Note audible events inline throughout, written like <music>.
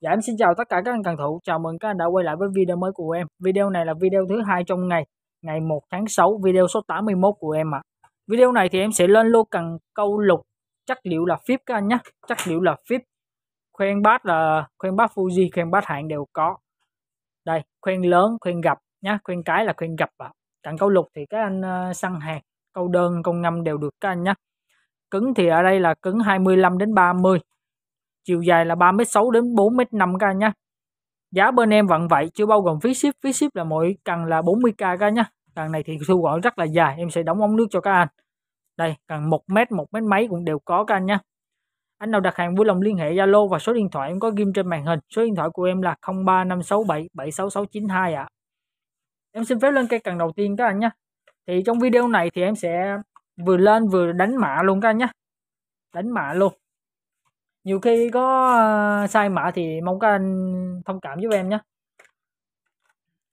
Dạ em xin chào tất cả các anh cần thủ, chào mừng các anh đã quay lại với video mới của em. Video này là video thứ hai trong ngày, ngày 1 tháng 6, video số 81 của em ạ. À. Video này thì em sẽ lên lô cần câu lục, chất liệu là phíp các anh nhé, chất liệu là phíp. Khoen bát là khoen bát Fuji, khoen bát hạng đều có. Đây, khoen lớn, khoen gặp nhá, khoen cái là khoen gặp ạ. À. Cần câu lục thì các anh ờ, săn hàng, câu đơn, câu ngâm đều được các anh nhé. Cứng thì ở đây là cứng 25 đến 30 chiều dài là 3m6 đến 4m5 ca nha Giá bên em vẫn vậy, chưa bao gồm phí ship, phí ship là mỗi cần là 40k ca nha Cần này thì thu gọn rất là dài, em sẽ đóng ống nước cho các anh. Đây, cần 1m, 1m mấy cũng đều có ca nha Anh nào đặt hàng vui lòng liên hệ Zalo và số điện thoại em có ghim trên màn hình. Số điện thoại của em là 035677 76692 ạ. À. Em xin phép lên cây cần đầu tiên các anh nhé. Thì trong video này thì em sẽ vừa lên vừa đánh mạ luôn các anh nhé. Đánh mạ luôn nhiều khi có ờ, sai mã thì mong các anh thông cảm giúp em nhé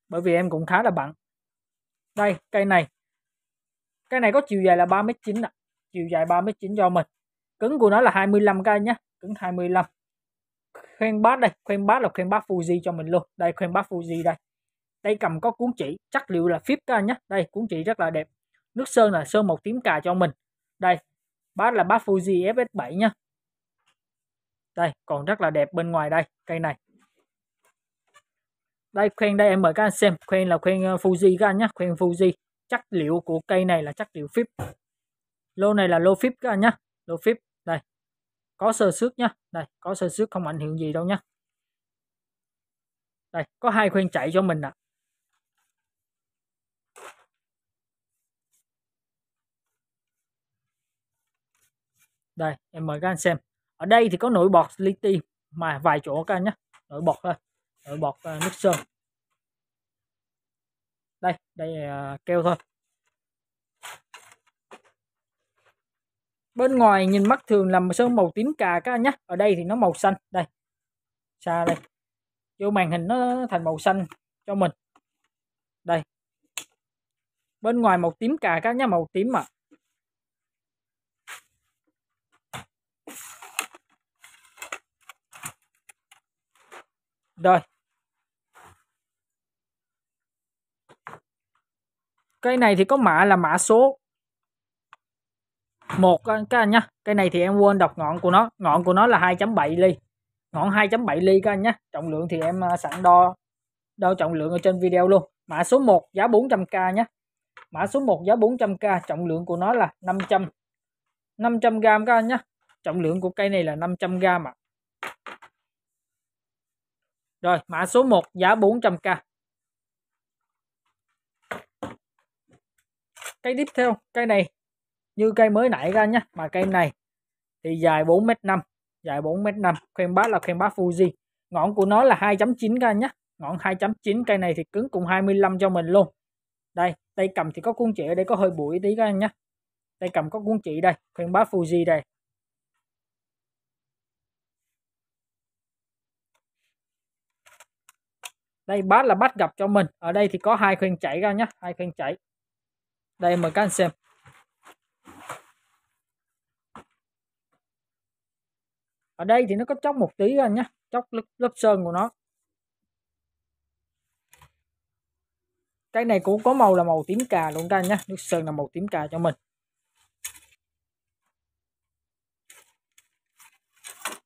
bởi vì em cũng khá là bận đây cây này cây này có chiều dài là 3m9 ạ à. chiều dài 3m9 do mình cứng của nó là 25 cây nhé cứng 25 Khuyên bát đây khuyên bát là khuyên bát Fuji cho mình luôn đây khuyên bát Fuji đây Tay cầm có cuốn chỉ chất liệu là phíp các anh nhé đây cuốn chỉ rất là đẹp nước sơn là sơn màu tím cà cho mình đây bát là bát Fuji FS7 nhá đây còn rất là đẹp bên ngoài đây cây này đây khoen đây em mời các anh xem khoen là khoen ờ, Fuji các anh nhé khoen Fuji chất liệu của cây này là chất liệu phíp lô này là lô phíp các anh nhé lô phíp đây có sơ xước nhá đây có sơ xước không ảnh hưởng gì đâu nhá đây có hai khoen chạy cho mình ạ à. đây em mời các anh xem ở đây thì có nổi bọt lithium mà vài chỗ các anh nhé nổi bọt thôi nổi bọt nước à, sơn đây đây uh, à, keo thôi bên ngoài nhìn mắt thường là sơn màu tím cà các anh nhé ở đây thì nó màu xanh đây xa đây vô màn hình nó thành màu xanh cho mình đây bên ngoài màu tím cà các nhá màu tím mà rồi cây này thì có mã là mã số một các anh nhá cây này thì em quên đọc ngọn của nó ngọn của nó là 2.7 ly ngọn 2.7 ly các anh nhá trọng lượng thì em à, sẵn đo đo trọng lượng ở trên video luôn mã số 1 giá 400k nhé mã số 1 giá 400k trọng lượng của nó là 500 500 gram các anh nhé trọng lượng của cây này là 500 gram ạ à. Rồi mã số 1 giá 400k. Cây tiếp theo, cây này như cây mới nãy ra nhé. Mà cây này thì dài 4m5, dài 4m5, khoen bát là khoen bát Fuji. Ngọn của nó là 2.9k nhé. Ngọn 2.9 cây này thì cứng cùng 25 cho mình luôn. Đây, tay cầm thì có cuốn chỉ ở đây có hơi bụi tí các anh nhé. Tay cầm có cuốn chỉ đây, khoen bát Fuji đây, đây bát là bát gặp cho mình ở đây thì có hai khuyên chảy ra nhé hai khuyên chảy đây mời các anh xem ở đây thì nó có chóc một tí ra nhé chóc lớp, lớp sơn của nó cái này cũng có màu là màu tím cà luôn các nhé nước sơn là màu tím cà cho mình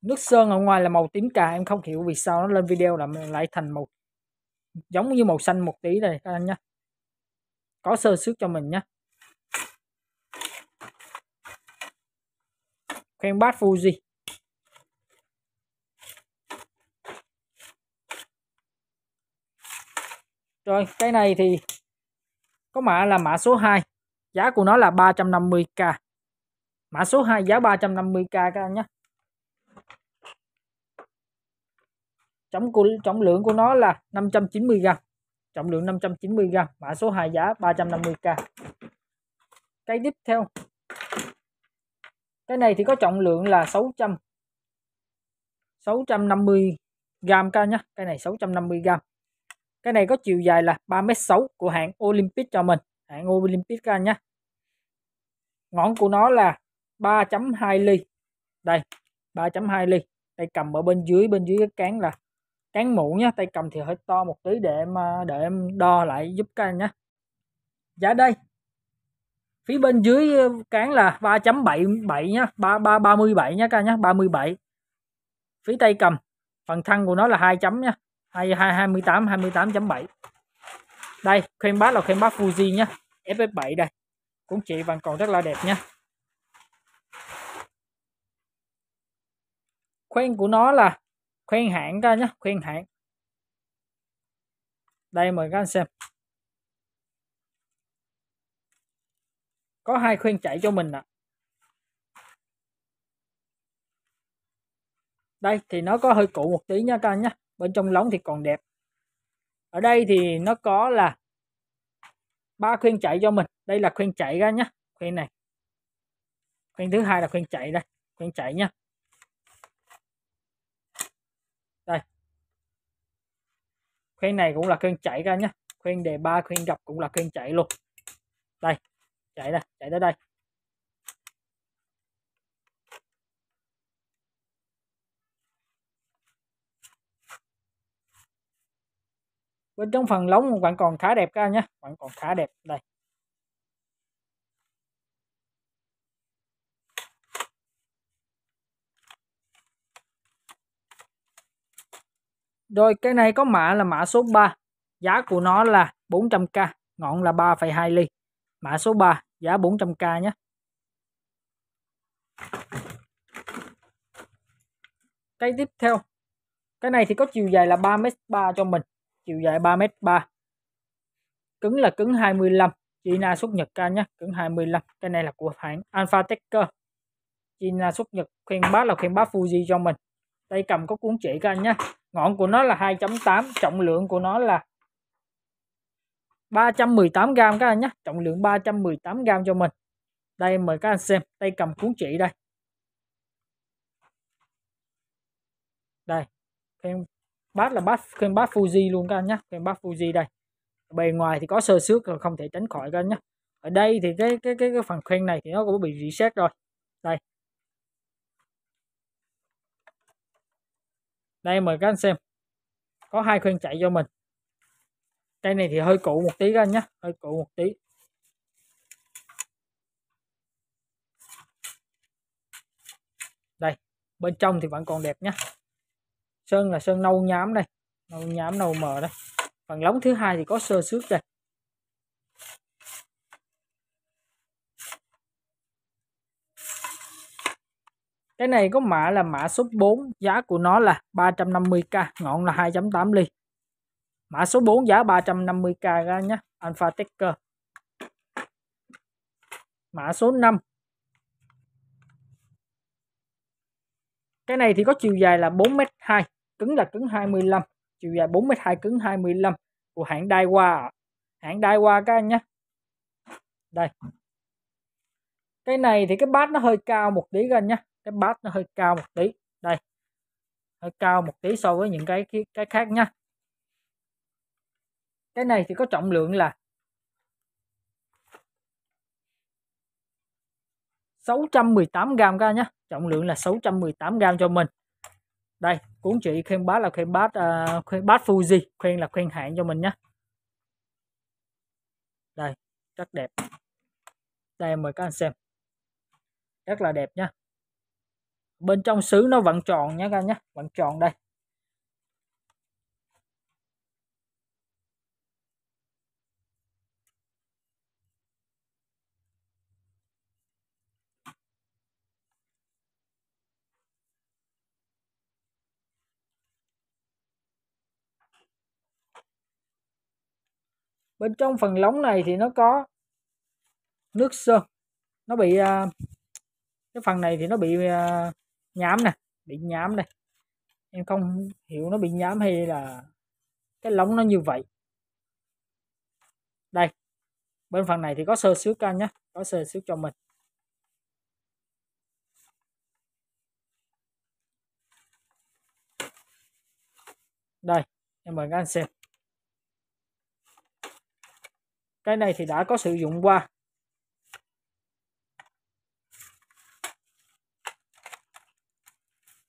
nước sơn ở ngoài là màu tím cà em không hiểu vì sao nó lên video là lại thành màu giống như màu xanh một tí này các anh nhé có sơ xước cho mình nhé Khen bát Fuji rồi cái này thì có mã là mã số 2 giá của nó là 350k mã số 2 giá 350k các anh nhé trọng của trọng lượng của nó là 590 g trọng lượng 590 g mã số 2 giá 350k cái tiếp theo cái này thì có trọng lượng là 600 650 g ca nhá cái này 650 g cái này có chiều dài là 3m6 của hãng Olympic cho mình hãng Olympic ca nhá ngón của nó là 3.2 ly đây 3.2 ly đây cầm ở bên dưới bên dưới cái cán là cán mũ nhé tay cầm thì hơi to một tí để em để em đo lại giúp các anh nhé giá dạ đây phía bên dưới ờ, cán là 3.77 nhá 33 37 nhá các anh nhá 37 phía tay cầm phần thân của nó là hai chấm nhá 22 28 28.7 đây khuyên bát là khuyên bát Fuji nhá FF7 đây cũng chị vẫn còn rất là đẹp nhá khuyên của nó là khuyên hạn coi nhé khuyên hạn đây mời các anh xem có hai khuyên chạy cho mình ạ à. đây thì nó có hơi cũ một tí nha các anh nhé bên trong lóng thì còn đẹp ở đây thì nó có là ba khuyên chạy cho mình đây là khuyên chạy ra nhé, khuyên này khuyên thứ hai là khuyên chạy đây khuyên chạy nhá khuyên này cũng là khuyên chạy ra nhé khuyên đề ba khuyên gặp cũng là khuyên chạy luôn đây chạy đây, chạy tới đây bên trong phần lóng bạn còn khá đẹp các anh nhé bạn còn khá đẹp đây Rồi cái này có mã là mã số 3, giá của nó là 400k, ngọn là 3,2 ly. Mã số 3, giá 400k nhé. Cái tiếp theo, cái này thì có chiều dài là 3m3 cho mình, chiều dài 3m3. Cứng là cứng 25, China xuất Nhật ca nhé, cứng 25. Cái này là của hãng Alpha Tecker. China xuất Nhật khuyên bác là khuyên bác Fuji cho mình. Tay cầm có cuốn chỉ các anh nhé ngọn của nó là 2.8 trọng lượng của nó là 318 gram các anh nhé trọng lượng 318 gram cho mình đây mời các anh xem tay cầm cuốn chỉ đây đây kem bát là bát kem bát Fuji luôn các anh nhé kem bát Fuji đây bề ngoài thì có sơ xước rồi không thể tránh khỏi các anh nhé ở đây thì cái cái cái, cái phần khoen này thì nó cũng bị reset rồi đây đây mời các anh xem có hai khuyên chạy cho mình cây này thì hơi cũ một tí các anh nhé hơi cũ một tí đây bên trong thì vẫn còn đẹp nhé sơn là sơn nâu nhám đây nâu nhám nâu mờ đây phần lóng thứ hai thì có sơ xước đây cái này có mã là mã số 4 giá của nó là 350k ngọn là 2.8 ly mã số 4 giá 350k ra nhé Alpha Tecker mã số 5 cái này thì có chiều dài là 4m2 cứng là cứng 25 chiều dài 4m2 cứng 25 của hãng Daiwa hãng Daiwa các anh nhé đây cái này thì cái bát nó hơi cao một tí các anh nhé cái bát nó hơi cao một tí đây hơi cao một tí so với những cái cái, khác nhá cái này thì có trọng lượng là 618 gram ra nhé trọng lượng là 618 gram cho mình đây cuốn chị khuyên bát là khuyên bát uh, à, khen bát Fuji khuyên là khuyên hạn cho mình nhé đây rất đẹp đây mời các anh xem rất là đẹp nhá bên trong xứ nó vẫn tròn nhé các em nhé vẫn tròn đây bên trong phần lóng này thì nó có nước sơn nó bị à, cái phần này thì nó bị à, nhám nè bị nhám đây em không hiểu nó bị nhám hay là cái lóng nó như vậy đây bên phần này thì có sơ xước anh nhé có sơ xước cho mình đây em mời các anh xem cái này thì đã có sử dụng qua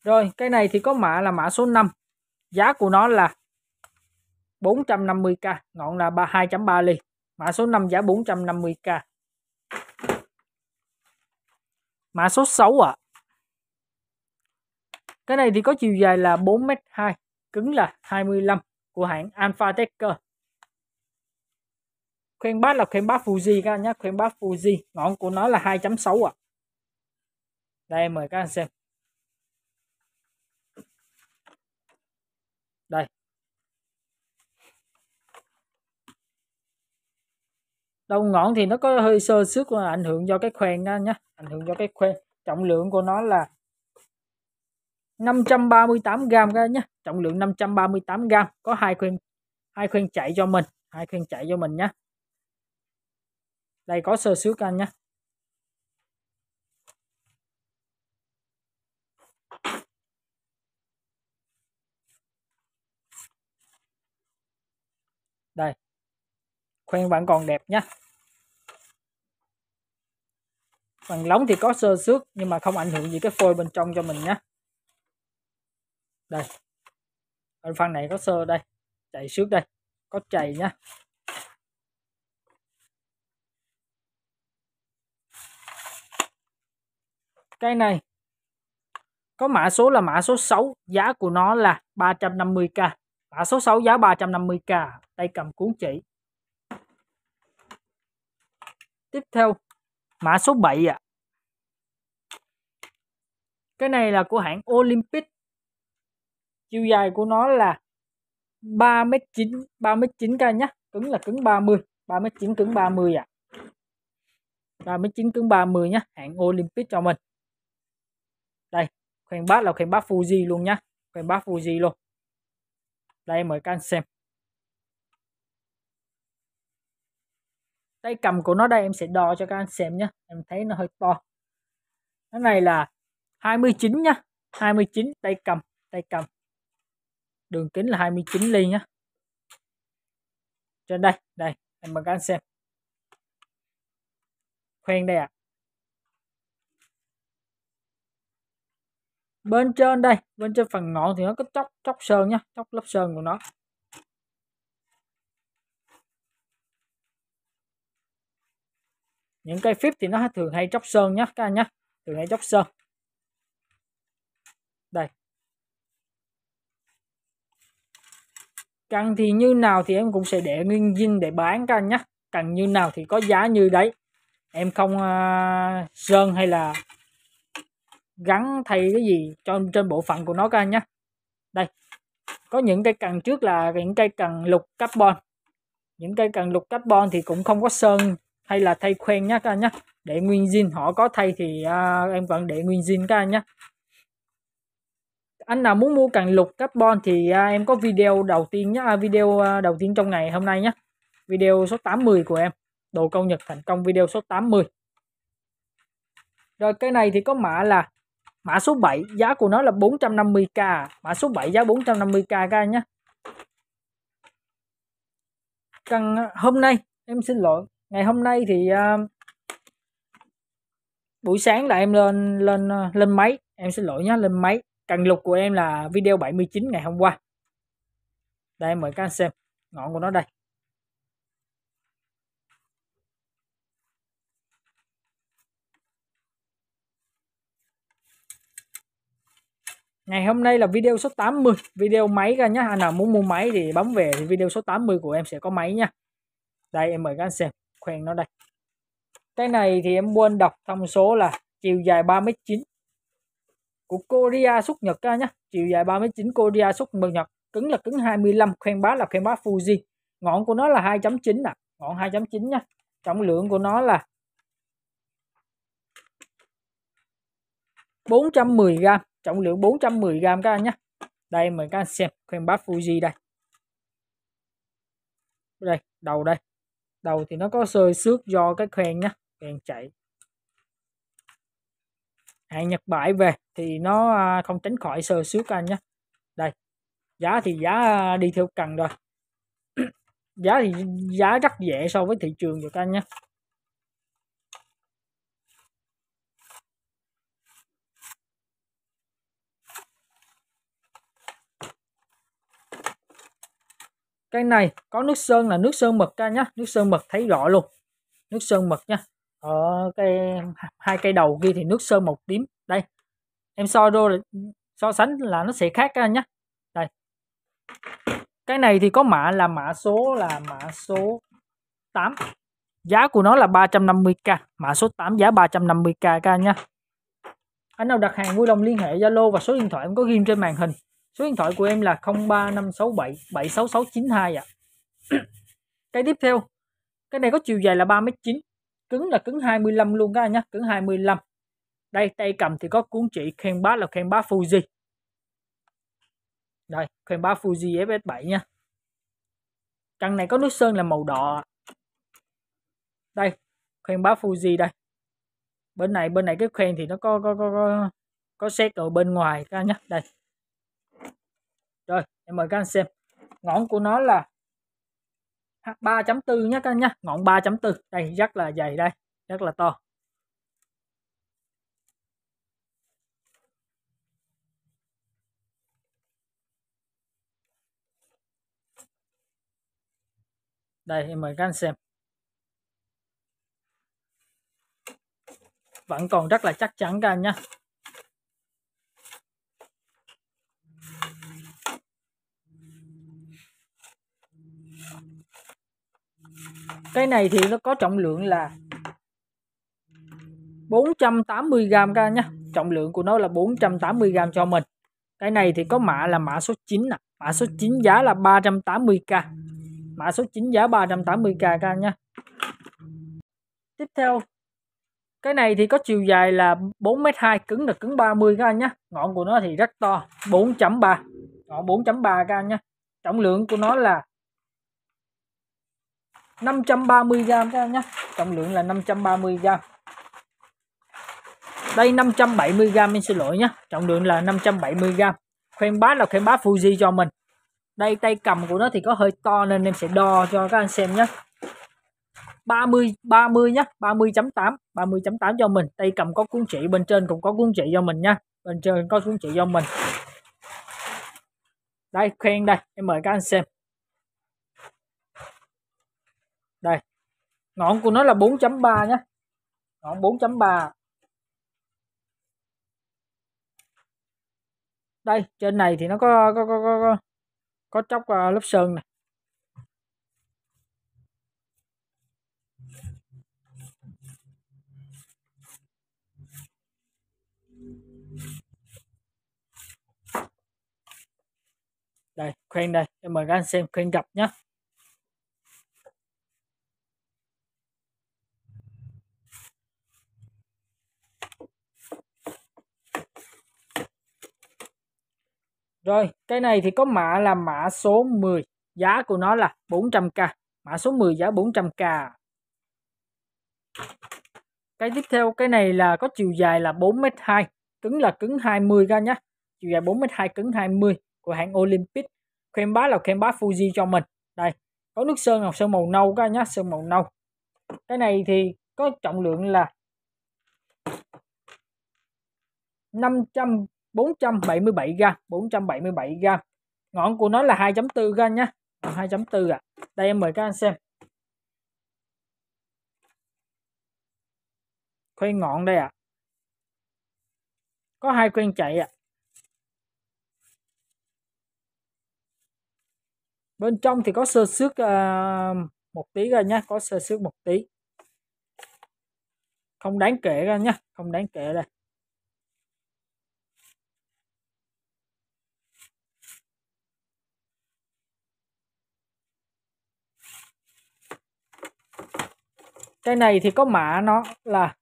Rồi cái này thì có mã là mã số 5 Giá của nó là 450k Ngọn là 2.3 ly Mã số 5 giá 450k Mã số 6 ạ à. Cái này thì có chiều dài là 4m2 Cứng là 25 Của hãng Alpha Tecker Khoen bát là khoen bát Fuji các anh nhé Khoen bát Fuji Ngọn của nó là 2.6 ạ à. Đây mời các anh xem đầu ngọn thì nó có hơi sơ xước ảnh hưởng do cái khoen đó nhá ảnh hưởng do cái khoen trọng lượng của nó là 538 gram đó nhá trọng lượng 538 gram có hai khuyên hai khuyên chạy cho mình hai khuyên chạy cho mình nhá đây có sơ xước anh nhá đây khuyên vẫn còn đẹp nhá bằng lóng thì có sơ xước nhưng mà không ảnh hưởng gì cái phôi bên trong cho mình nhé đây ở phần này có sơ đây chạy xước đây có chày nhá cây này có mã số là mã số 6 giá của nó là 350k mã số 6 giá 350k tay cầm cuốn chỉ tiếp theo Mã số 7 ạ. À. Cái này là của hãng Olympic. Chiều dài của nó là 3m9, 3m9 k nhá. Cứng là cứng 30, 3m9 cứng 30 ạ. À. 3m9 cứng 30 nhá, hãng Olympic cho mình. Đây, khoen bát là khoen bát Fuji luôn nhá. Khoen bát Fuji luôn. Đây mời các anh xem. tay cầm của nó đây em sẽ đo cho các anh xem nhé em thấy nó hơi to cái này là 29 nhá 29 tay cầm tay cầm đường kính là 29 ly nhá trên đây đây em mời các anh xem khoen đây ạ à. bên trên đây bên trên phần ngọn thì nó có chóc chóc sơn nhá chóc lớp sơn của nó những cây phíp thì nó thường hay chóc sơn nhé các anh nhé thường hay chóc sơn đây cần thì như nào thì em cũng sẽ để nguyên zin để bán các anh nhé cần như nào thì có giá như đấy em không uh, sơn hay là gắn thay cái gì cho trên bộ phận của nó các anh nhé đây có những cây cần trước là những cây cần lục carbon những cây cần lục carbon thì cũng không có sơn hay là thay khoen nhá các anh nhé để nguyên zin họ có thay thì à, em vẫn để nguyên zin các anh nhé anh nào muốn mua càng lục carbon thì à, em có video đầu tiên nhá à, video à, đầu tiên trong ngày hôm nay nhé video số 80 của em đồ câu nhật thành công video số 80 rồi cái này thì có mã là mã số 7 giá của nó là 450k mã số 7 giá 450k các anh nhé cần à, hôm nay em xin lỗi ngày hôm nay thì uh, buổi sáng là em lên lên à, lên máy em xin lỗi nhé lên máy cần lục của em là video 79 ngày hôm qua đây em mời các anh xem ngọn của nó đây Ngày hôm nay là video số 80, video máy ra nhé Anh à, nào muốn mua máy thì bấm về thì video số 80 của em sẽ có máy nha. Đây em mời các anh xem khoen nó đây cái này thì em quên đọc thông số là chiều dài 3m9 của Korea xuất Nhật ca nhá chiều dài 3m9 Korea xuất Nhật cứng là cứng 25 khoen bá là khoen bá Fuji ngọn của nó là 2.9 nè ngọn 2.9 nhá trọng lượng của nó là 410 gram trọng lượng 410 gram các anh nhé đây mời các anh xem khoen bát Fuji đây đây đầu đây đầu thì nó có sơi xước do cái khoen nhá khoen chạy hàng Nhật bãi về thì nó à, không tránh khỏi sơ xước anh nhé đây giá thì giá à, đi theo cần rồi <clears throat> giá thì giá rất dễ so với thị trường được anh nhé cái này có nước sơn là nước sơn mực ra nhá nước sơn mực thấy rõ luôn nước sơn mực nhá ở ờ, cái hai cây đầu kia thì nước sơn màu tím đây em so đô so sánh là nó sẽ khác ra nhá đây cái này thì có mã là mã số là mã số 8 giá của nó là 350k mã số 8 giá 350k ca nhá anh nào đặt hàng vui lòng liên hệ Zalo và số điện thoại em có ghim trên màn hình Số điện thoại của em là 03567 76692 ạ. <clears throat> cái tiếp theo. Cái này có chiều dài là 3m9. Cứng là cứng 25 luôn các anh nhé. Cứng 25. Đây tay cầm thì có cuốn chỉ khen bá là khen bá Fuji. Đây, khen bá Fuji FS7 nha. Căn này có nước sơn là màu đỏ. Đây, khen bá Fuji đây. Bên này bên này cái khen thì nó có có có có, có xét ở bên ngoài các anh nhé. Đây, rồi em mời các anh xem ngọn của nó là H3.4 nhé các anh nhé ngọn 3.4 đây rất là dày đây rất là to đây em mời các anh xem vẫn còn rất là chắc chắn các anh nhé cái này thì nó có trọng lượng là 480g ca nhá trọng lượng của nó là 480g cho mình cái này thì có mã là mã số 9 nè mã số 9 giá là 380k mã số 9 giá 380k ca nhá tiếp theo cái này thì có chiều dài là 4m2 cứng là cứng 30 các anh nhé ngọn của nó thì rất to 4.3 ngọn 4.3 các anh nhé trọng lượng của nó là 530 g các em nhé trọng lượng là 530 g đây 570 g mình xin lỗi nhé trọng lượng là 570 g khoen bát là khoen bát Fuji cho mình đây tay cầm của nó thì có hơi to nên em sẽ đo cho các anh xem nhé 30 30 nhé 30.8 30.8 cho mình tay cầm có cuốn chỉ bên trên cũng có cuốn chỉ cho mình nha bên trên có cuốn chỉ cho mình đây khoen đây em mời các anh xem đây ngọn của nó là 4.3 nhé ngọn 4.3 đây trên này thì nó có có có có có, có chóc lớp sơn này đây khoen đây em mời các anh xem khoen gặp nhé Rồi, cái này thì có mã là mã số 10, giá của nó là 400k, mã số 10 giá 400k. Cái tiếp theo cái này là có chiều dài là 4m2, cứng là cứng 20 ra nhé. Chiều dài 4m2 cứng 20 của hãng Olympic. Khoen bá là khoen bá Fuji cho mình. Đây, có nước sơn ngọc sơn màu nâu các nhé, sơn màu nâu. Cái này thì có trọng lượng là 500 477 gram 477 gram ngọn của nó là 2.4 gram nhá 2.4 à đây em mời các anh xem khoen ngọn đây ạ à. có hai khoen chạy ạ à. bên trong thì có sơ xước uh, một tí ra nhá có sơ xước một tí không đáng kể ra nhá không đáng kể đây cái này thì có mã nó là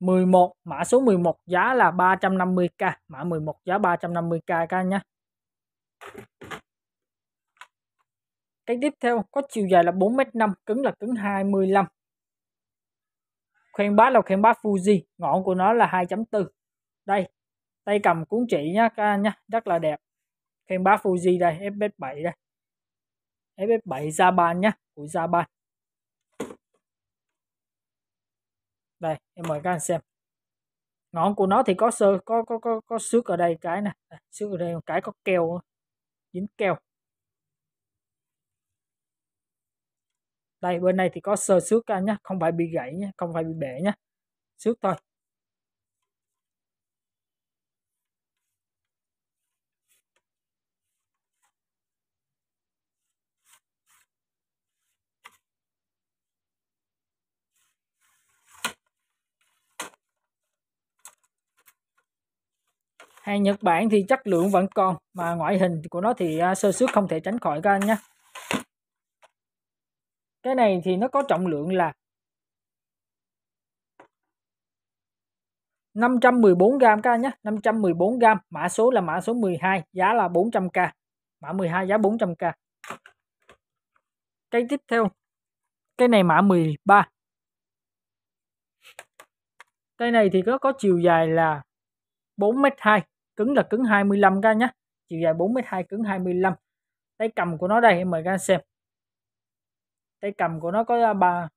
11 mã số 11 giá là 350k mã 11 giá 350k ca anh nhé cái tiếp theo có chiều dài là 4m5 cứng là cứng 25 khoen bát là khoen bát Fuji ngọn của nó là 2.4 đây tay cầm cuốn chỉ nhá ca nhá rất là đẹp khoen bát Fuji đây FS7 đây FS7 Japan nhá của Japan đây em mời các anh xem ngọn của nó thì có sơ có có có có xước ở đây cái nè à, xước ở đây một cái có keo dính keo đây bên này thì có sơ xước anh nhé không phải bị gãy nhé không phải bị bể nhé xước thôi hàng Nhật Bản thì chất lượng vẫn còn mà ngoại hình của nó thì à, sơ suất không thể tránh khỏi các anh nhé cái này thì nó có trọng lượng là 514 gram các anh nhé 514 gram mã số là mã số 12 giá là 400k mã 12 giá 400k cái tiếp theo cái này mã 13 cái này thì nó có chiều dài là 4m2 cứng là cứng 25 ca nhé chiều dài 42 cứng 25 tay cầm của nó đây em mời các anh xem tay cầm của nó có à, ba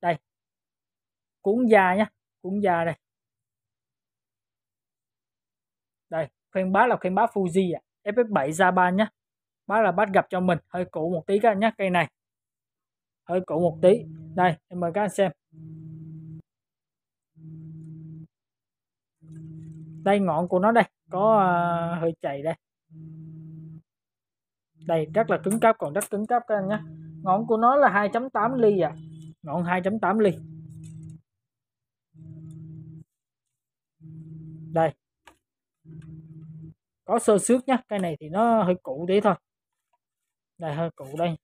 đây cuốn da nhé cuốn da đây đây khuyên bá là khuyên bá Fuji ạ à. FF7 Java nhé bác là bác gặp cho mình hơi cũ một tí các anh nhé cây này hơi cũ một tí đây em mời các anh xem đây ngọn của nó đây có uh, hơi chày đây đây rất là cứng cáp còn rất cứng cáp các anh nhé ngọn của nó là 2.8 ly à ngọn 2.8 ly đây có sơ xước nhá cái này thì nó hơi cũ tí thôi đây hơi cũ đây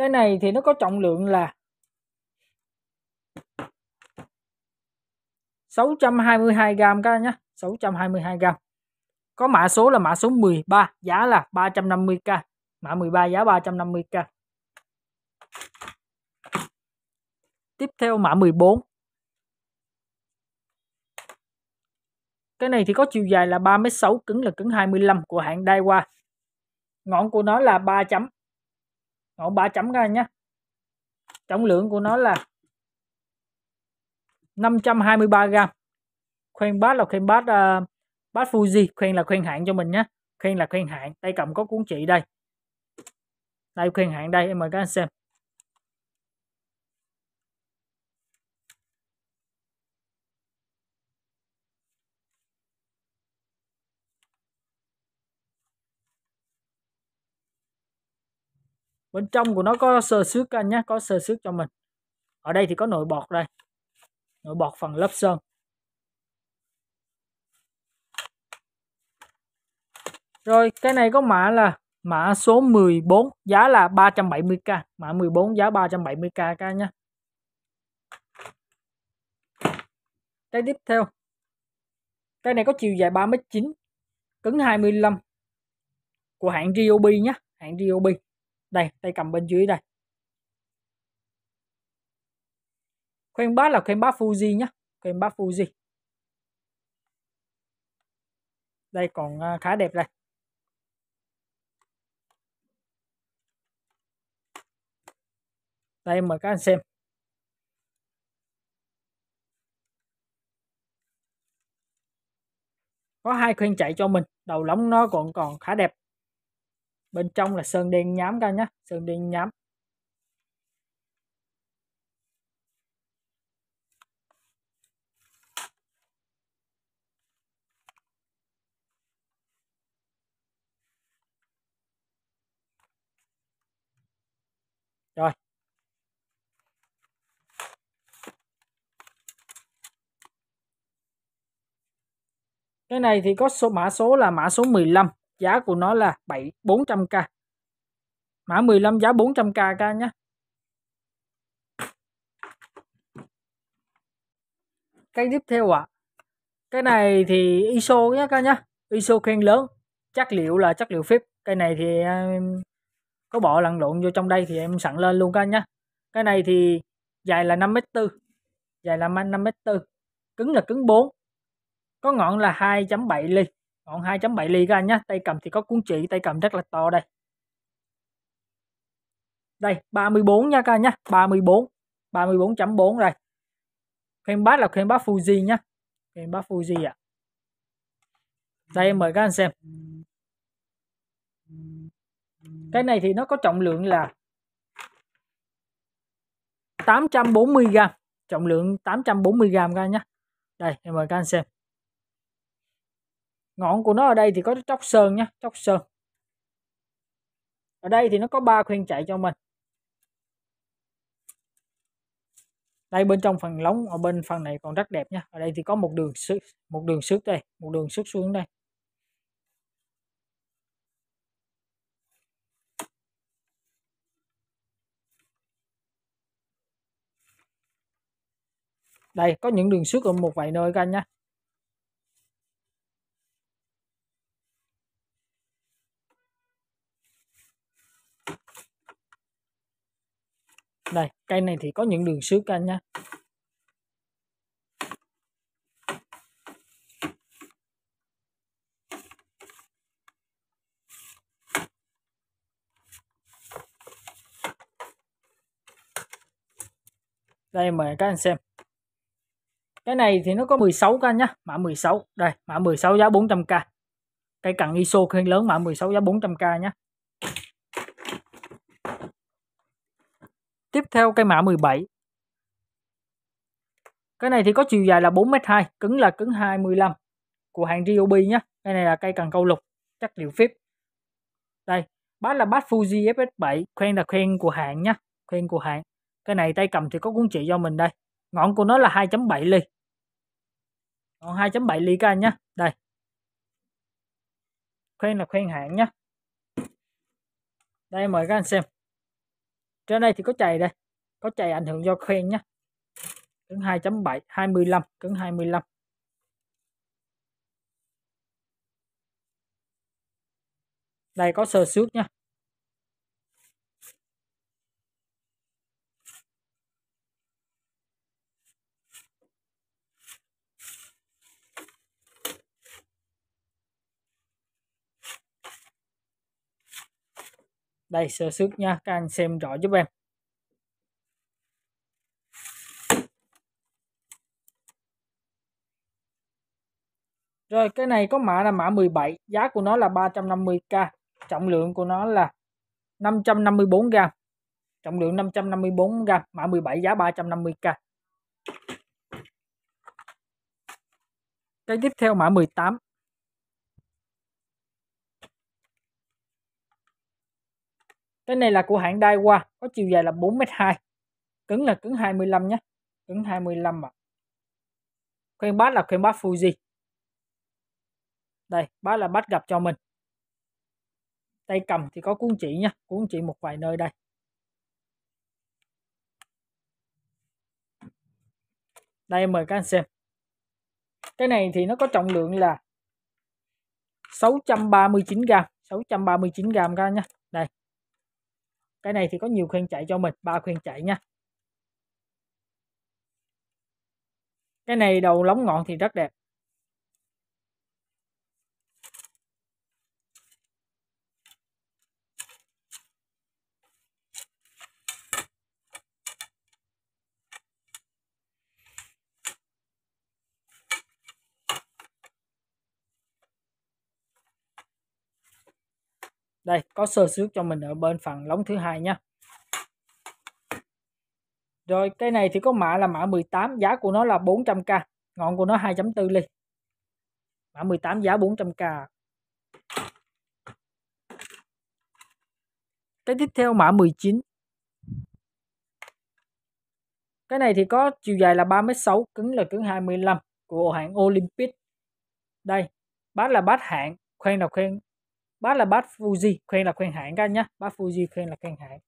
cái này thì nó có trọng lượng là 622 gram các nhé 622 gram có mã số là mã số 13 giá là 350k mã 13 giá 350k tiếp theo mã 14 cái này thì có chiều dài là 3m6 cứng là cứng 25 của hãng Daiwa ngọn của nó là 3 chấm ngọn 3 chấm các anh nhé trọng lượng của nó là 523 gram khoen bát là khoen bát uh, bát Fuji khoen là khoen hạng cho mình nhé khoen là khoen hạng tay cầm có cuốn chỉ đây đây khoen hạng đây em mời các anh xem bên trong của nó có sơ xước anh nhé có sơ xước cho mình ở đây thì có nội bọt đây nội bọt phần lớp sơn rồi cái này có mã là mã số 14 giá là 370k mã 14 giá 370k các nhé cái tiếp theo cái này có chiều dài 3m9 cứng 25 của hãng Ryobi nhé hãng Ryobi đây tay cầm bên dưới đây khuyên bát là khuyên bát Fuji nhá khuyên bát Fuji đây còn à, khá đẹp đây đây mời các anh xem có hai khuyên chạy cho mình đầu lóng nó còn còn khá đẹp bên trong là sơn đen nhám các nhé sơn đen nhám rồi cái này thì có số mã số là mã số 15 giá của nó là 7 400k mã 15 giá 400k ca nhé cái tiếp theo ạ à. cái này thì ISO nhé ca nhá ISO khen lớn chất liệu là chất liệu phíp cái này thì em có bỏ lặn lộn vô trong đây thì em sẵn lên luôn ca nhá cái này thì dài là 5m4 dài là 5m4 cứng là cứng 4 có ngọn là 2.7 ly ngọn 2.7 ly các anh nhé tay cầm thì có cuốn chỉ tay cầm rất là to đây đây 34 nha các anh nhé 34 34.4 đây khen bát là khen bát Fuji nhá khen bát Fuji ạ à. đây em mời các anh xem cái này thì nó có trọng lượng là 840 g trọng lượng 840 g các anh nhé đây em mời các anh xem ngọn của nó ở đây thì có chóc sơn nhé chóc sơn ở đây thì nó có ba khuyên chạy cho mình đây bên trong phần lóng ở bên phần này còn rất đẹp nha ở đây thì có một đường xước một đường xước đây một đường xước xuống đây đây có những đường xước ở một vài nơi các anh nhé đây cây này thì có những đường xước anh nha đây mời các anh xem cái này thì nó có 16 k nhá mã 16 đây mã 16 giá 400k cây cặn ISO khen lớn mã 16 giá 400k nhá theo cây mã 17 cái này thì có chiều dài là 4m2 cứng là cứng 25 của hàng Ryobi nhé cái này là cây cần câu lục chất liệu phíp đây bát là bát Fuji FS7 khoen là khoen của hãng nhé khoen của hãng cái này tay cầm thì có cuốn chỉ do mình đây ngọn của nó là 2.7 ly ngọn 2.7 ly các anh nhé đây khoen là khoen hãng nhé đây mời các anh xem trên đây thì có chày đây có chạy ảnh hưởng do khen nhé cứng 2.7 25 cứng 25 đây có sơ xước nha đây sơ xước nha các anh xem rõ giúp em Rồi cái này có mã là mã 17, giá của nó là 350k, trọng lượng của nó là 554 g. Trọng lượng 554 g, mã 17 giá 350k. Cái tiếp theo mã 18. Cái này là của hãng Daiwa, có chiều dài là 4m2. Cứng là cứng 25 nhé, cứng 25 ạ. À. Khoen bát là khoen bát Fuji, đây bác là bắt gặp cho mình tay cầm thì có cuốn chỉ nha cuốn chỉ một vài nơi đây đây mời các anh xem cái này thì nó có trọng lượng là 639 gram 639 gram anh nha đây cái này thì có nhiều khuyên chạy cho mình ba khuyên chạy nha cái này đầu lóng ngọn thì rất đẹp đây có sơ xước cho mình ở bên phần lóng thứ hai nha rồi cây này thì có mã là mã 18 giá của nó là 400k ngọn của nó 2.4 ly mã 18 giá 400k cái tiếp theo mã 19 cái này thì có chiều dài là 3m6 cứng là cứng 25 của hãng Olympic đây bát là bát hạng khoen là khoen bát là bát Fuji khuyên là khuyên hãng các anh nhé bát Fuji khuyên là khuyên hãng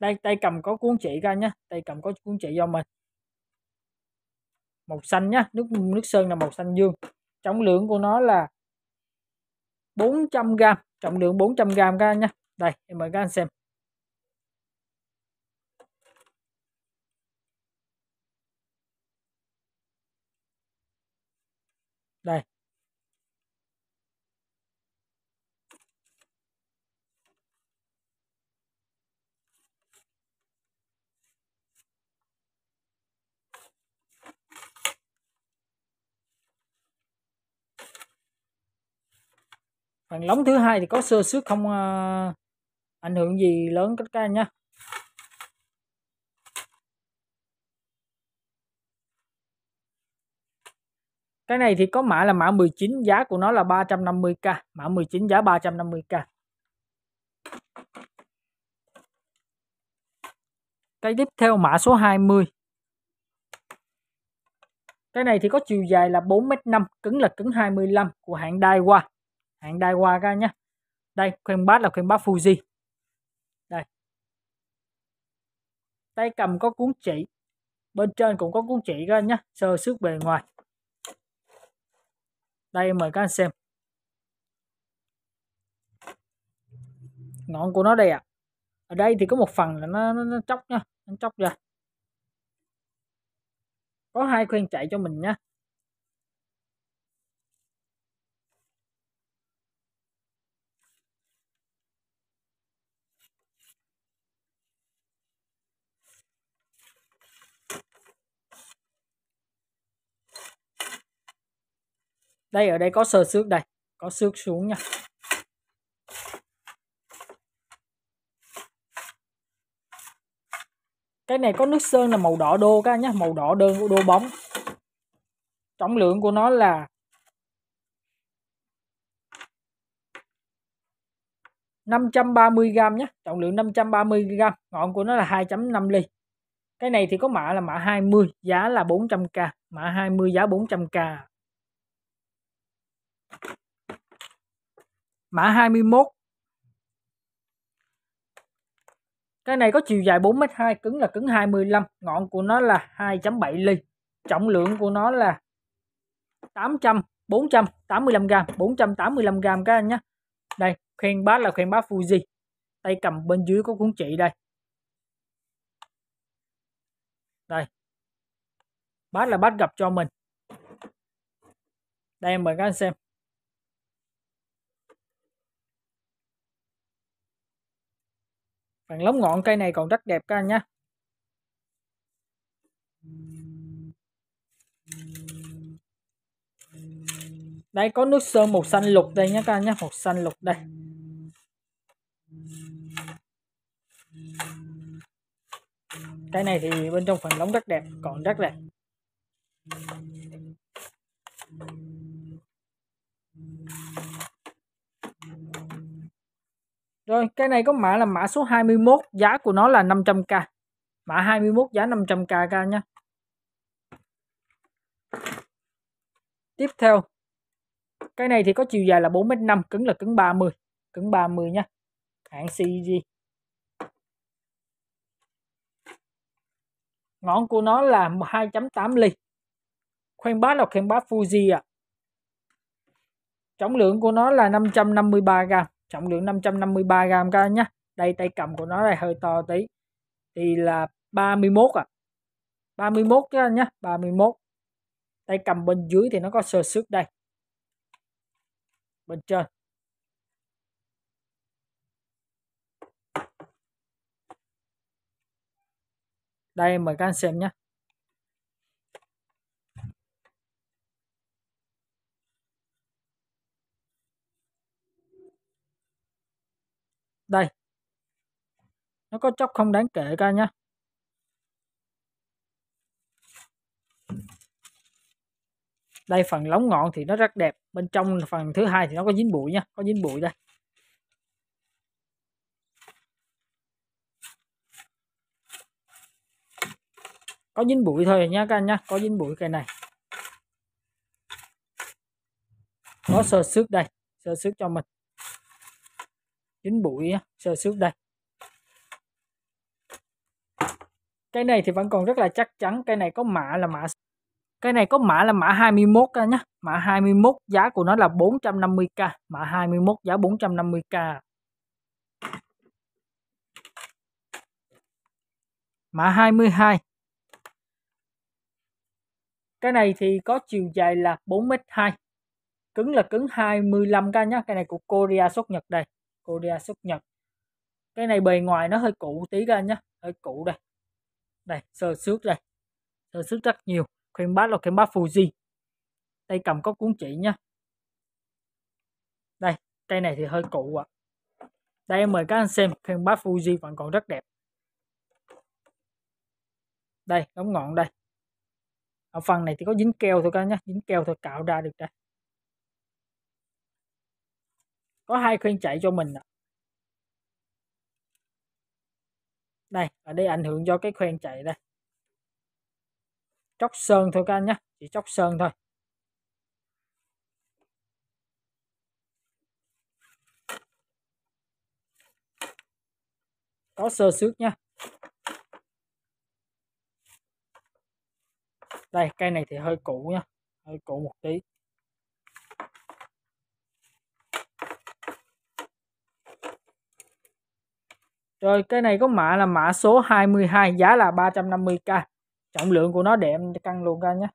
đây tay cầm có cuốn chỉ các anh nhé tay cầm có cuốn chỉ do mình màu xanh nhá nước nước sơn là màu xanh dương trọng lượng của nó là 400 gram trọng lượng 400 gram các anh nhé đây em mời các anh xem đây phần lóng thứ hai thì có sơ xước không uh, ảnh hưởng gì lớn các ca nhé cái này thì có mã là mã 19 giá của nó là 350k mã 19 giá 350k cái tiếp theo mã số 20 cái này thì có chiều dài là 4m5 cứng là cứng 25 của hãng Daiwa hãng Daiwa các nhé đây khuyên bát là khuyên bát Fuji đây tay cầm có cuốn chỉ bên trên cũng có cuốn chỉ các nhé sơ xước bề ngoài đây mời các anh xem ngọn của nó đây ạ à. ở đây thì có một phần là nó nó, nó chóc nhá, nó chóc ra có hai khuyên chạy cho mình nhé. đây ở đây có sờ xước đây có xước xuống nha cái này có nước sơn là màu đỏ đô các nhé màu đỏ đơn của đô bóng trọng lượng của nó là 530 g nhé, trọng lượng 530 g, ngọn của nó là 2.5 ly. Cái này thì có mã là mã 20, giá là 400k, mã 20 giá 400k. Mã 21 Cái này có chiều dài 4m2, cứng là cứng 25, ngọn của nó là 2.7 ly. Trọng lượng của nó là 800, 485 g, 485 g các anh nhé. Đây, khuyên bát là khuyên bát Fuji. Tay cầm bên dưới có cuốn trị đây. Đây. Bát là bát gặp cho mình. Đây mời các anh xem. phần lóng ngọn cây này còn rất đẹp các anh nhé. Đây có nước sơn màu xanh lục đây nhé các anh nhé, màu xanh lục đây. Cái này thì bên trong phần lóng rất đẹp, còn rất đẹp. Rồi cái này có mã là mã số 21 giá của nó là 500k. Mã 21 giá 500k ca nha. Tiếp theo. Cái này thì có chiều dài là 4m5, cứng là cứng 30, cứng 30 nha. Hãng CG. Ngọn của nó là 2.8 ly. Khoen bát là khoen bát Fuji ạ. À. Trọng lượng của nó là 553 g trọng lượng 553 gram các anh nhé đây tay cầm của nó này hơi to tí thì là 31 à 31 các anh nhé 31 tay cầm bên dưới thì nó có sơ xước đây bên trên đây mời các anh xem nhé nó có chóc không đáng kể cả nhá đây phần lóng ngọn thì nó rất đẹp bên trong phần thứ hai thì nó có dính bụi nha có dính bụi đây có dính bụi thôi nha các anh nhá có dính bụi cây này có sơ xước đây sơ xước cho mình dính bụi sơ xước đây cái này thì vẫn còn rất là chắc chắn cái này có mã là mã cái này có mã là mã 21 ca nhé mã 21 giá của nó là 450k mã 21 giá 450k mã 22 cái này thì có chiều dài là 4m2 cứng là cứng 25k nhé cái này của Korea xuất Nhật đây Korea xuất Nhật cái này bề ngoài nó hơi cũ tí ra nhá hơi cũ đây đây sơ xước đây sơ xước rất nhiều khuyên bác là khuyên bác Fuji tay cầm có cuốn chỉ nhá đây cây này thì hơi cũ ạ à. đây mời các anh xem khuyên bác Fuji vẫn còn rất đẹp đây đóng ngọn đây ở phần này thì có dính keo thôi các nhé dính keo thôi cạo ra được đây có hai khuyên chạy cho mình ạ à. đây ở đây ảnh hưởng do cái khoen chạy đây chóc sơn thôi các anh nhé chỉ chóc sơn thôi có sơ xước nhé đây cây này thì hơi cũ nhá hơi cũ một tí Rồi cái này có mã là mã số 22 giá là 350k. Trọng lượng của nó để em cân luôn ra nhé.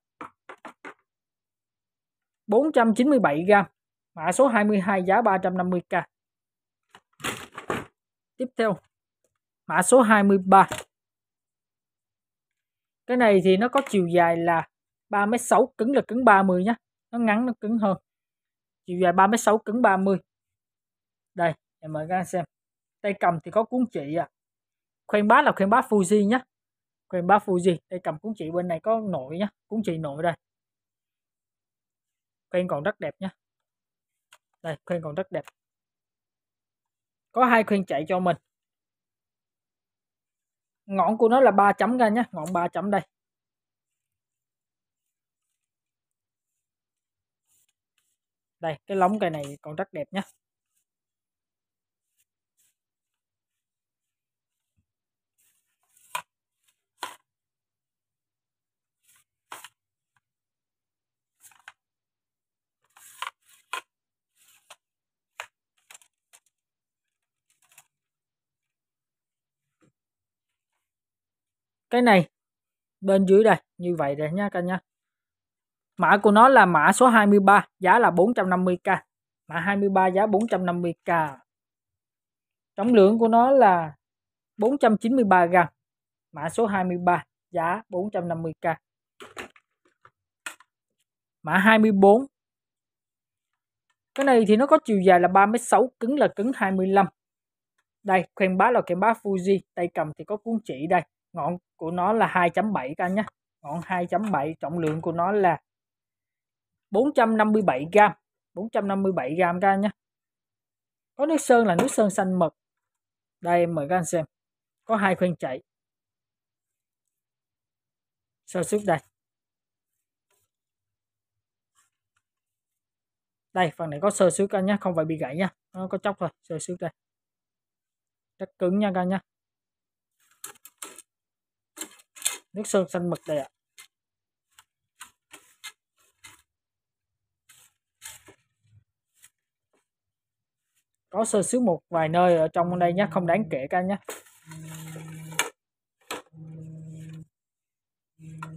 497 gram. Mã số 22 giá 350k. Tiếp theo. Mã số 23. Cái này thì nó có chiều dài là 3m6 cứng là cứng 30 nhé. Nó ngắn nó cứng hơn. Chiều dài 3m6 cứng 30. Đây, em mời các anh xem tay cầm thì có cuốn chỉ à khuyên bá là khuyên bá Fuji nhé khuyên bá Fuji tay cầm cuốn chỉ bên này có nổi nhé cuốn chỉ nổi đây khuyên còn rất đẹp nhé đây khuyên còn rất đẹp có hai khuyên chạy cho mình ngọn của nó là ba chấm ra nhé ngọn ba chấm đây đây cái lóng cây này còn rất đẹp nhé cái này bên dưới đây như vậy rồi nha cả nhà mã của nó là mã số 23 giá là 450k mã 23 giá 450k trọng lượng của nó là 493 g mã số 23 giá 450k mã 24 cái này thì nó có chiều dài là 3m6 cứng là cứng 25 đây khuyên bá là kèm bá Fuji tay cầm thì có cuốn chỉ đây ngọn của nó là 2.7 các anh nhé ngọn 2.7 trọng lượng của nó là 457 gram 457 gram các anh nhé có nước sơn là nước sơn xanh mực đây mời các anh xem có hai khuyên chạy sơ suất đây đây phần này có sơ suất ca nhé không phải bị gãy nha nó có chóc thôi sơ suất đây rất cứng nha ca nhé nước sơn xanh mực đây ạ có sơ xíu một vài nơi ở trong đây nhé không đáng kể các anh nhé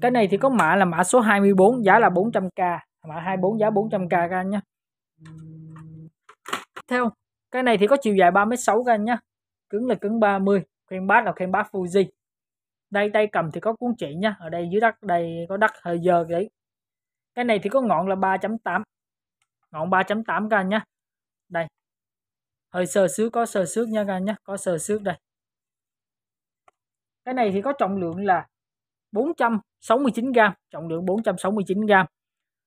cái này thì có mã là mã số 24 giá là 400k mã 24 giá 400k các anh nhé theo cái này thì có chiều dài 3m6 các anh nhé cứng là cứng 30 khoen bát là khoen bát Fuji đây tay cầm thì có cuốn chỉ nha ở đây dưới đất đây có đất hơi dơ đấy cái này thì có ngọn là 3.8 ngọn 3.8 các anh nhá đây hơi sờ xước có sờ xước nha các nhá có sờ xước đây cái này thì có trọng lượng là 469 gram trọng lượng 469 gram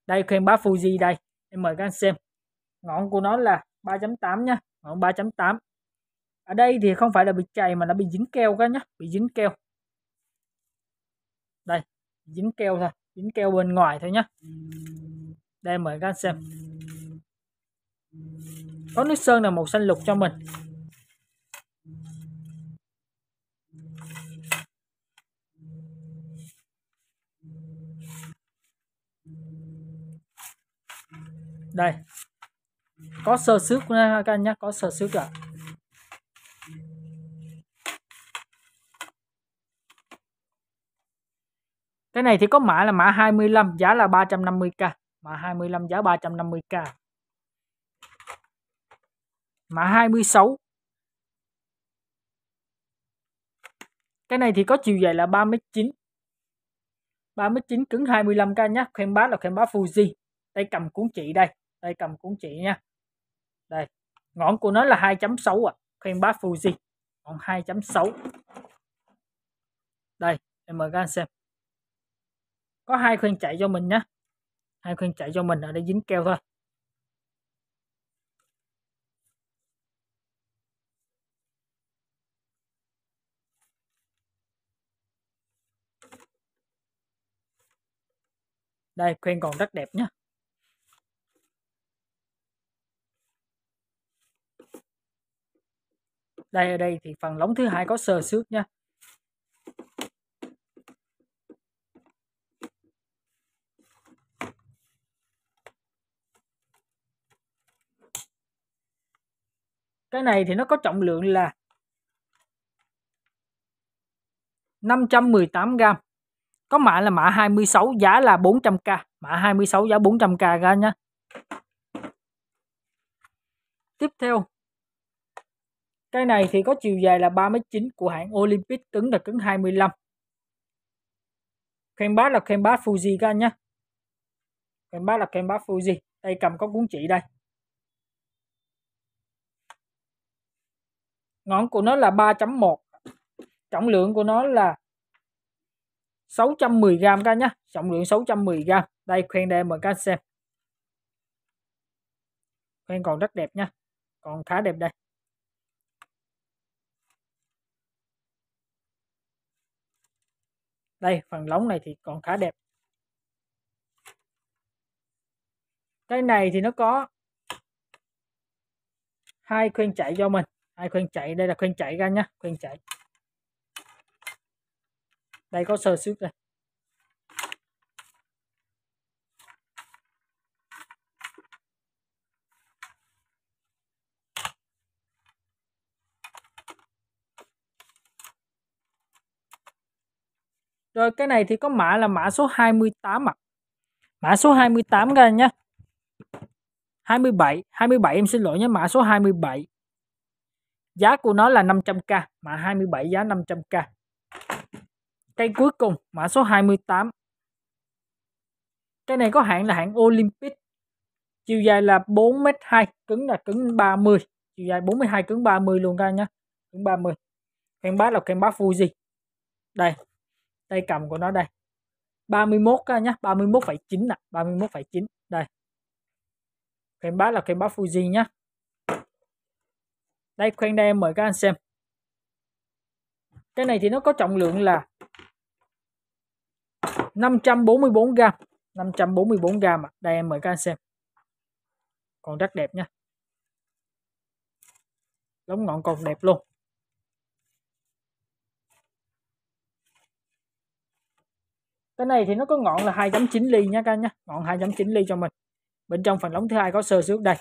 đây khoen bá Fuji đây em mời các anh xem ngọn của nó là 3.8 nha ngọn 3.8 ở đây thì không phải là bị chày mà nó bị dính keo các nhá bị dính keo đây dính keo thôi dính keo bên ngoài thôi nhé đây mời các anh xem có nước sơn là màu xanh lục cho mình đây có sơ xước nha các anh nhé có sơ xước ạ à. cái này thì có mã là mã 25 giá là 350k mã 25 giá 350k mã 26 cái này thì có chiều dài là 39 39 cứng 25k nhé khuyên bá là khuyên bá Fuji tay cầm cuốn chỉ đây tay cầm cuốn chỉ nha đây ngọn của nó là 2.6 à khuyên bá Fuji ngọn 2.6 đây em mời các anh xem có hai khuyên chạy cho mình nhé hai khuyên chạy cho mình ở đây dính keo thôi đây khuyên còn rất đẹp nhé đây ở đây thì phần lóng thứ hai có sờ xước nhé. cái này thì nó có trọng lượng là 518 gram có mã là mã 26 giá là 400k mã 26 giá 400k ra nhé tiếp theo cái này thì có chiều dài là 39 của hãng Olympic cứng là cứng 25 khen bát là khen bát Fuji các anh nhé khen bát là khen bát Fuji tay cầm có cuốn chỉ đây ngón của nó là 3.1 trọng lượng của nó là 610 gram các nhá trọng lượng 610 gram đây khoen đây mời các xem khoen còn rất đẹp nha còn khá đẹp đây đây phần lóng này thì còn khá đẹp cái này thì nó có hai khuyên chạy cho mình hai khoanh chạy đây là khoanh chạy ra nhá khoanh chạy đây có sơ xước đây Rồi cái này thì có mã là mã số 28 ạ. À. Mã số 28 ra nhé. 27, 27 em xin lỗi nhé, mã số 27 giá của nó là 500k mã 27 giá 500k cây cuối cùng mã số 28 cái này có hạn là hãng Olympic chiều dài là 4m2 cứng là cứng 30 chiều dài 42 cứng 30 luôn các nhá nhé cứng 30 khen bát là khen bát Fuji đây tay cầm của nó đây 31 các anh nhé 31,9 nè 31,9 đây khen bát là khen bát Fuji nhá đây khoen đây em mời các anh xem cái này thì nó có trọng lượng là 544 gram 544 gram à. đây em mời các anh xem còn rất đẹp nha lóng ngọn còn đẹp luôn cái này thì nó có ngọn là 2.9 ly nha các anh nhé ngọn 2.9 ly cho mình bên trong phần lóng thứ hai có sơ xước đây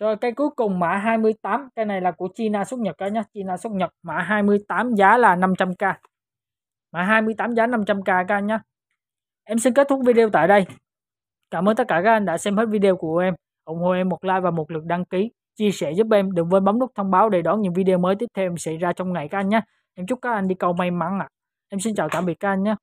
Rồi cây cuối cùng mã 28, cây này là của China xuất nhập cả nhé, China xuất nhập mã 28 giá là 500k. Mã 28 giá 500k các anh nhé. Em xin kết thúc video tại đây. Cảm ơn tất cả các anh đã xem hết video của em. ủng hộ em một like và một lượt đăng ký, chia sẻ giúp em. Đừng quên bấm nút thông báo để đón những video mới tiếp theo em xảy ra trong ngày các anh nhé. Em chúc các anh đi cầu may mắn ạ. À. Em xin chào tạm biệt các anh nhé.